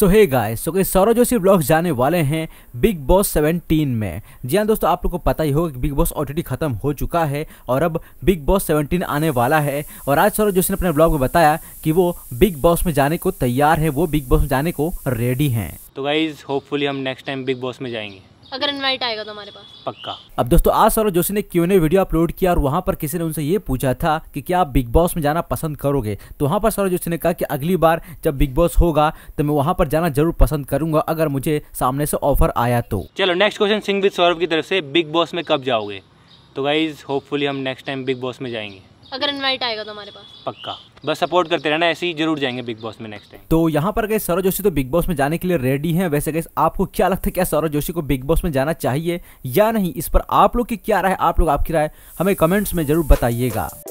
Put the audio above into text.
सो hey guys so के Saurav Joshi blog जाने वाले हैं बिग बॉस 17 में जी हाँ दोस्तों आप लोग को पता ही होगा कि बिग बॉस ऑलरेडी खत्म हो चुका है और अब बिग बॉस 17 आने वाला है और आज सौरव जोशी ने अपने ब्लॉग में बताया कि वो बिग बॉस में जाने को तैयार है वो बिग बॉस में जाने को रेडी हैं तो गाइज होपफुली हम नेक्स्ट टाइम बिग बॉस में जाएंगे अगर इनवाइट आएगा तो हमारे पास पक्का अब दोस्तों आज सौरभ जोशी ने क्यों वीडियो अपलोड किया और वहाँ पर किसी ने उनसे ये पूछा था कि क्या आप बिग बॉस में जाना पसंद करोगे तो वहाँ पर सौरभ जोशी ने कहा कि अगली बार जब बिग बॉस होगा तो मैं वहाँ पर जाना जरूर पसंद करूंगा अगर मुझे सामने से ऑफर आया तो चलो नेक्स्ट क्वेश्चन सिंह सौरभ की तरफ से बिग बॉस में कब जाओगे तो गाइज होपफुली हम नेक्स्ट टाइम बिग बॉस में जाएंगे अगर इनवाइट आएगा तो हमारे पास पक्का बस सपोर्ट करते रहना ऐसे ही जरूर जाएंगे बिग बॉस में नेक्स्ट टाइम तो यहाँ पर गए सौरभ जोशी तो बिग बॉस में जाने के लिए रेडी हैं वैसे गए आपको क्या लगता है क्या सौरभ जोशी को बिग बॉस में जाना चाहिए या नहीं इस पर आप लोग की क्या राय आप लोग आपकी राय हमें कमेंट्स में जरूर बताइएगा